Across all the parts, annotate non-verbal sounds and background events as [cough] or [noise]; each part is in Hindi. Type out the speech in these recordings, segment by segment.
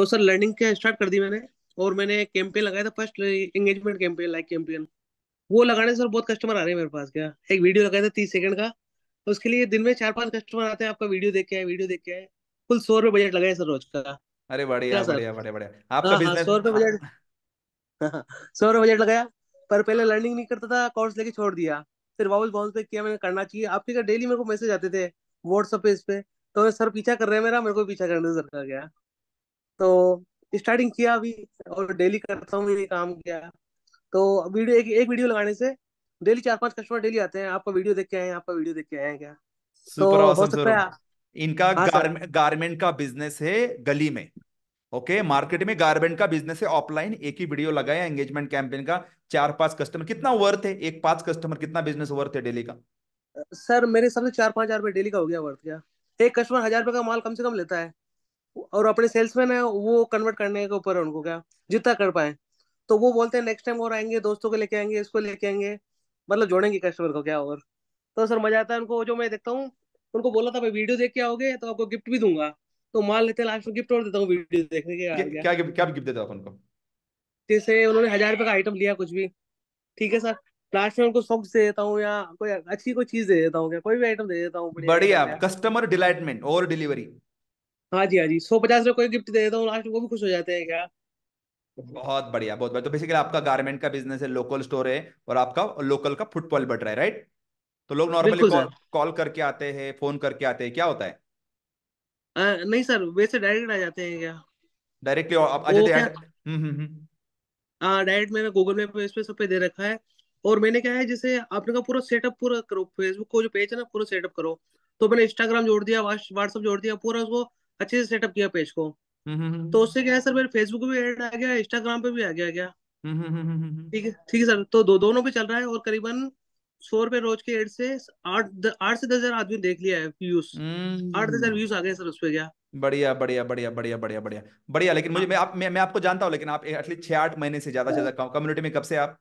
तो सर लर्निंग के स्टार्ट कर दी मैंने और मैंने कैंपेन लगाया था first engagement campaign like campaign वो लगाने से सर बहुत कस्टमर आ रहे हैं मेरे पास क्या एक वीडियो लगाया था तीस सेकंड का तो उसके लिए दिन में चार पांच कस्टमर आते हैं आपका वीडियो देख के आए वीडियो देख के आए कुल सौ रुपये बजट लगाया सर रोज का अरे बढ़िया बढ़िया बढ़िया बढ़िया आपका बिजनेस हाँ, हाँ, सौ रुपये बजट [laughs] सौ रुपये बजट लगाया पर पहले लर्निंग नहीं करता था कोर्स लेके छोड़ दिया फिर वापस बाउंस पे किया मैंने करना चाहिए आपके क्या डेली मेरे को मैसेज आते थे व्हाट्सअप पे इस पे तो सर पीछा कर रहे हैं मेरा मेरे को पीछा करने सर का गया तो स्टार्टिंग किया अभी और डेली करता हूँ ये काम किया तो वीडियो एक एक वीडियो लगाने से डेली चार पांच कस्टमर डेली आते हैं आपका वीडियो देख के आए हैं आपका वीडियो देख के आए हैं क्या तो हो सकता है इनका गारमेंट हाँ, का बिजनेस है गली में ओके okay, मार्केट में गारमेंट का बिजनेस है ऑफलाइन एक ही वीडियो लगाया एंगेजमेंट कैंपेन का चार पांच कस्टमर कितना वर्थ है एक पांच कस्टमर कितना बिजनेस वर्थ है डेली का सर मेरे हिसाब से चार पांच हजार रुपये डेली का हो गया वर्थ क्या एक कस्टमर हजार रुपए का माल कम से कम लेता है और अपने सेल्समैन है वो कन्वर्ट करने के ऊपर है उनको क्या जितना कर पाए तो वो बोलते हैं नेक्स्ट टाइम और आएंगे दोस्तों को लेके आएंगे इसको लेके आएंगे मतलब जोड़ेंगे कस्टमर को क्या और तो सर मजा आता है उनको जो मैं देखता हूँ उनको बोला था वीडियो देख के आओगे तो आपको गिफ्ट भी दूंगा तो मान लेते हैं लास्ट में गिफ्ट और देता हूँ वीडियो देखने के क्या क्या गिफ्ट देता उनको जैसे उन्होंने हजार रुपये का आइटम लिया कुछ भी ठीक है सर लास्ट में उनको सॉक्स दे देता हूँ या कोई अच्छी कोई चीज दे देता हूँ क्या कोई भी आइटम दे देता हूँ बढ़िया कस्टमर डिलाइटमेंट और डिलीवरी हाँ जी हाँ जी सौ पचास रुपये कोई गिफ्ट दे देता हूँ लास्ट वो भी खुश हो जाते हैं क्या बहुत बढ़िया बहुत बढ़िया तो बेसिकली आपका गारमेंट का बिजनेस है लोकल स्टोर है और आपका लोकल का फुटबॉल बढ़ रहा है राइट तो लोग नॉर्मली कॉल, कॉल करके आते हैं फोन करके आते हैं क्या होता है आ, नहीं सर वैसे डायरेक्ट आ जाते हैं क्या डायरेक्टली अच्छा आप हम्म, हम्म, हम्म। आ जाते हैं हाँ डायरेक्ट मैंने गूगल मैप पे इस पे सब पे दे रखा है और मैंने क्या है जैसे आपने का पूरा सेटअप पूरा करो फेसबुक को जो पेज है ना पूरा सेटअप करो तो मैंने इंस्टाग्राम जोड़ दिया व्हाट्सअप जोड़ दिया पूरा उसको अच्छे से सेटअप किया पेज को हम्म, हम्म, हम्म, तो उससे क्या है सर मेरे फेसबुक पे एड आ गया इंस्टाग्राम पे भी आ गया क्या ठीक है ठीक है सर तो दो दोनों पे चल रहा है और करीबन सौ रुपए रोज के एड से आठ आठ से दस हजार आदमी देख लिया है व्यूज आठ दस हजार व्यूज आ गए सर उस पर क्या बढ़िया बढ़िया बढ़िया बढ़िया बढ़िया बढ़िया बढ़िया लेकिन मुझे मैं हाँ। आप मैं, मैं आपको जानता हूँ लेकिन आप एटलीस्ट छह आठ महीने से ज्यादा हाँ। ज्यादा कम्युनिटी में कब से आप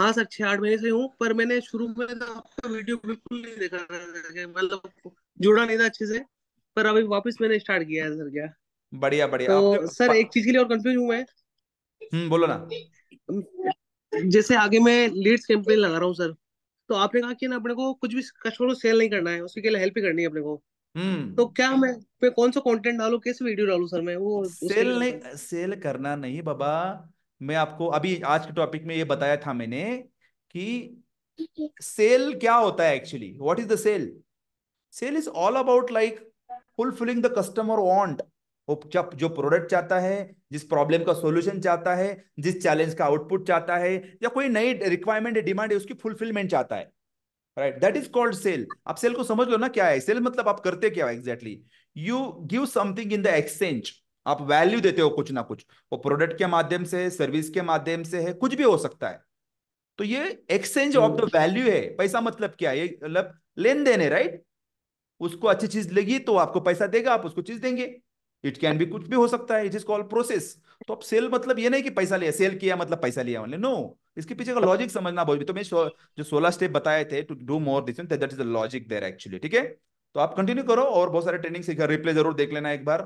हाँ सर छह आठ महीने से हूँ पर मैंने शुरू में तो आपका वीडियो बिल्कुल नहीं देखा मतलब जुड़ा नहीं था अच्छे से पर अभी वापस मैंने स्टार्ट किया है सर क्या बढ़िया बढ़िया तो सर एक चीज के लिए और कंफ्यूज हूँ मैं हम्म बोलो ना जैसे आगे मैं लीड्स कैंपेन लगा रहा हूँ सर तो आपने कहा कि ना अपने को कुछ भी कस्टमर को सेल नहीं करना है उसके लिए हेल्प ही करनी है अपने को हम्म। तो क्या मैं मैं कौन सा कंटेंट डालू किस वीडियो डालू सर मैं वो सेल नहीं सेल करना नहीं बाबा मैं आपको अभी आज के टॉपिक में ये बताया था मैंने कि सेल क्या होता है actually what is the sale sale is all about like fulfilling the customer want जो प्रोडक्ट चाहता है जिस प्रॉब्लम का सॉल्यूशन चाहता है जिस चैलेंज का आउटपुट चाहता है या कोई नई रिक्वायरमेंट डिमांड है उसकी फुलफिलमेंट चाहता है right that is called sale आप सेल को समझ लो ना क्या है सेल मतलब आप करते क्या है exactly you give something in the exchange आप वैल्यू देते हो कुछ ना कुछ वो प्रोडक्ट के माध्यम से है सर्विस के माध्यम से है कुछ भी हो सकता है तो ये एक्सचेंज ऑफ द वैल्यू है पैसा मतलब क्या है मतलब लेन देन है राइट उसको अच्छी चीज लगी तो आपको पैसा देगा आप उसको चीज देंगे इट कैन भी कुछ भी हो सकता है इट इज कॉल्ड प्रोसेस तो अब सेल मतलब ये नहीं कि पैसा लिया सेल किया मतलब पैसा लिया नो इसके पीछे का लॉजिक समझना बहुत तो मैं जो सोलह स्टेप बताए थे to do more this that is the logic there actually ठीक है तो आप कंटिन्यू करो और बहुत सारे ट्रेनिंग सीखा रिप्ले जरूर देख लेना एक बार